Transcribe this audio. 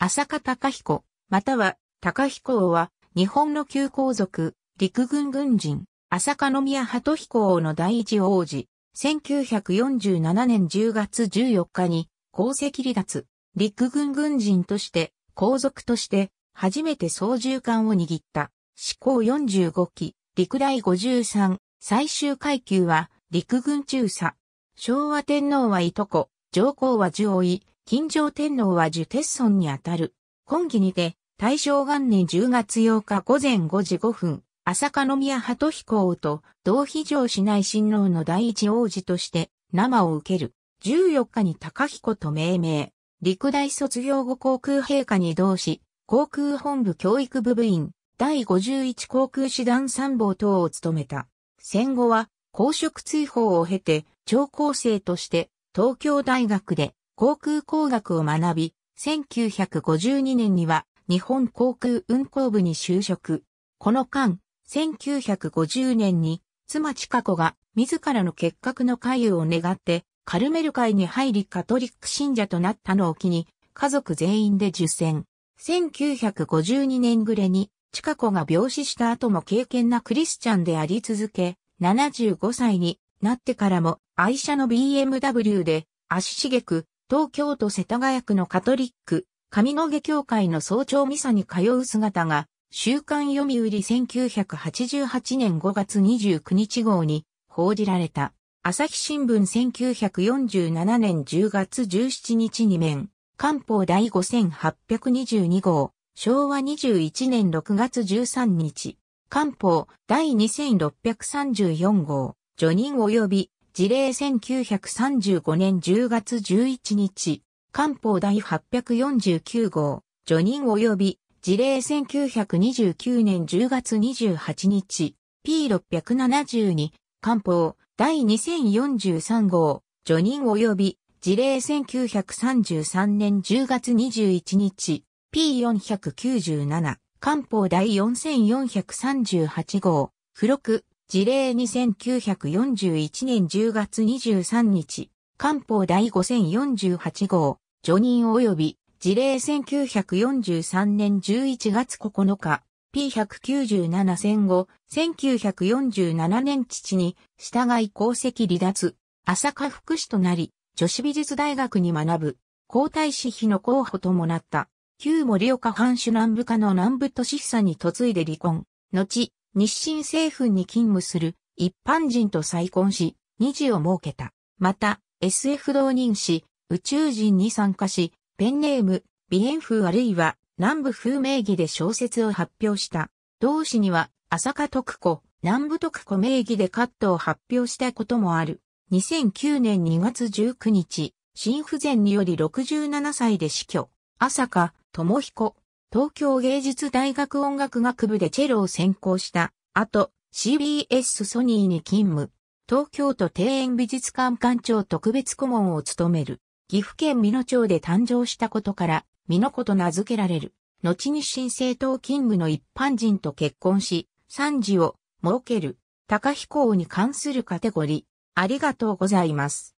浅香隆彦、または隆彦王は、日本の旧皇族、陸軍軍人、浅香宮鳩彦王の第一王子、1947年10月14日に、皇籍離脱、陸軍軍人として、皇族として、初めて操縦艦を握った。志向45期、陸第53、最終階級は、陸軍中佐。昭和天皇はいとこ、上皇は上位、金城天皇は受鉄村にあたる。今期にて、大正元年10月8日午前5時5分、朝香宮鳩彦王と同非常市内親王の第一王子として生を受ける。14日に高彦と命名。陸大卒業後航空陛下に同し、航空本部教育部部員、第51航空師団参謀等を務めた。戦後は、公職追放を経て、超高生として、東京大学で航空工学を学び、1952年には日本航空運航部に就職。この間、1950年に妻千佳子が自らの結核の回遊を願ってカルメル会に入りカトリック信者となったのを機に家族全員で受選。1952年暮れに千佳子が病死した後も敬虔なクリスチャンであり続け、75歳になってからも愛車の BMW で足しげく東京都世田谷区のカトリック、上野毛教会の早朝ミサに通う姿が、週刊読売1988年5月29日号に報じられた。朝日新聞1947年10月17日に面、官報第5822号、昭和21年6月13日、官報第2634号、除任及び事例1935年10月11日、官報第849号、除任及び、事例1929年10月28日、P672、官報第2043号、除任及び、事例1933年10月21日、P497、官報第4438号、付録、事例2 9 4 1年10月23日、官報第5048号、除任及び、事例1943年11月9日、P197 戦後、1947年父に、従い功績離脱、朝霞福祉となり、女子美術大学に学ぶ、皇太子妃の候補ともなった、旧森岡藩主南部下の南部都市久に嫁いで離婚、後、日清製粉に勤務する一般人と再婚し、二児を設けた。また、SF 同人誌、宇宙人に参加し、ペンネーム、美炎風あるいは南部風名義で小説を発表した。同誌には、浅香徳子、南部徳子名義でカットを発表したこともある。2009年2月19日、心不全により67歳で死去。浅香、智彦、東京芸術大学音楽学部でチェロを専攻した後、CBS ソニーに勤務。東京都庭園美術館館長特別顧問を務める。岐阜県美濃町で誕生したことから、美濃子と名付けられる。後に新生党勤務の一般人と結婚し、三次を設ける。高飛行に関するカテゴリー。ありがとうございます。